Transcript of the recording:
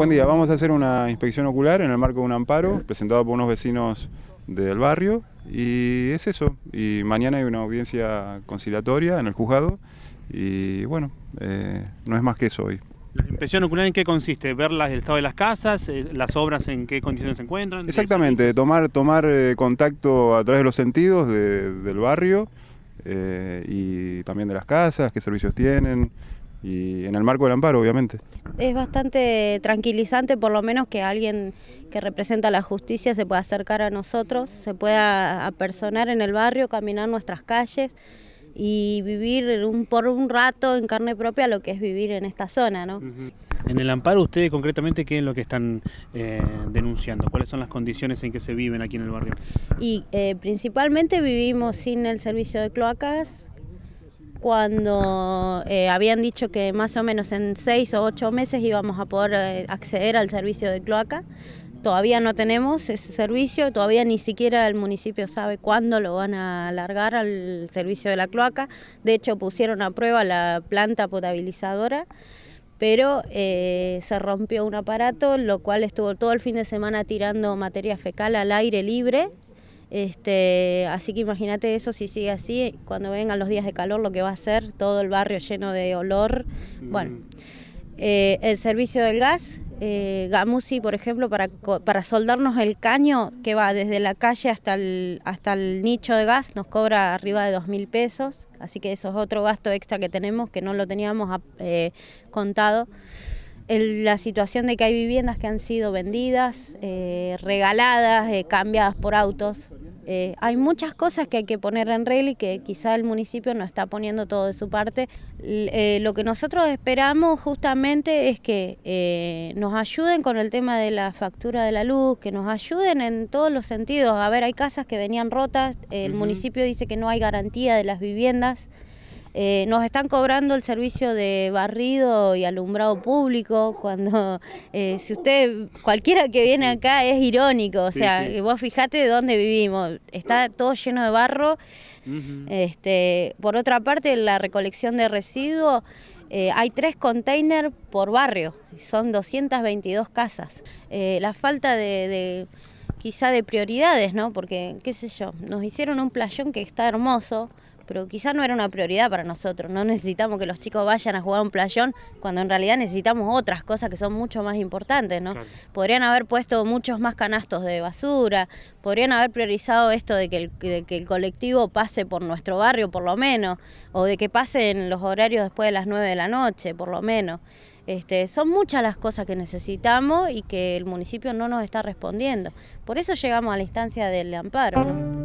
buen día. Vamos a hacer una inspección ocular en el marco de un amparo presentado por unos vecinos del barrio y es eso. Y mañana hay una audiencia conciliatoria en el juzgado y bueno, eh, no es más que eso hoy. ¿La inspección ocular en qué consiste? ¿Ver el estado de las casas, eh, las obras en qué condiciones se encuentran? Exactamente, tomar, tomar eh, contacto a través de los sentidos del barrio y también de las casas, qué servicios tienen, y en el marco del amparo, obviamente. Es bastante tranquilizante, por lo menos, que alguien que representa la justicia se pueda acercar a nosotros, se pueda apersonar en el barrio, caminar nuestras calles y vivir un, por un rato en carne propia lo que es vivir en esta zona. ¿no? En el amparo, ustedes concretamente, ¿qué es lo que están eh, denunciando? ¿Cuáles son las condiciones en que se viven aquí en el barrio? Y eh, principalmente vivimos sin el servicio de cloacas, cuando eh, habían dicho que más o menos en seis o ocho meses íbamos a poder eh, acceder al servicio de cloaca. Todavía no tenemos ese servicio, todavía ni siquiera el municipio sabe cuándo lo van a alargar al servicio de la cloaca. De hecho, pusieron a prueba la planta potabilizadora, pero eh, se rompió un aparato, lo cual estuvo todo el fin de semana tirando materia fecal al aire libre este, así que imagínate eso si sigue así, cuando vengan los días de calor, lo que va a ser, todo el barrio lleno de olor. Mm. Bueno, eh, el servicio del gas, eh, Gamusi, por ejemplo, para, soldarnos el caño que va desde la calle hasta el, hasta el nicho de gas, nos cobra arriba de dos mil pesos, así que eso es otro gasto extra que tenemos que no lo teníamos ah, eh, contado. la situación de que hay viviendas que han sido vendidas, regaladas, cambiadas por autos. Eh, hay muchas cosas que hay que poner en regla y que quizá el municipio no está poniendo todo de su parte. Eh, lo que nosotros esperamos justamente es que eh, nos ayuden con el tema de la factura de la luz, que nos ayuden en todos los sentidos. A ver, hay casas que venían rotas, el municipio dice que no hay garantía de las viviendas. Eh, nos están cobrando el servicio de barrido y alumbrado público cuando eh, si usted cualquiera que viene acá es irónico o sea vos fijate dónde vivimos está todo lleno de barro este por otra parte la recolección de residuos eh, hay tres containers por barrio son 222 casas la falta de, de quizá de prioridades no porque qué sé yo nos hicieron un playón que está hermoso pero quizá no era una prioridad para nosotros. No necesitamos que los chicos vayan a jugar un playón cuando en realidad necesitamos otras cosas que son mucho más importantes, ¿no? Podrían haber puesto muchos más canastos de basura, podrían haber priorizado esto de que, el, que el colectivo pase por nuestro barrio, por lo menos, o de que pasen los horarios después de las 9 de la noche, por lo menos. Este, son muchas las cosas que necesitamos y que el municipio no nos está respondiendo. Por eso llegamos a la instancia del amparo.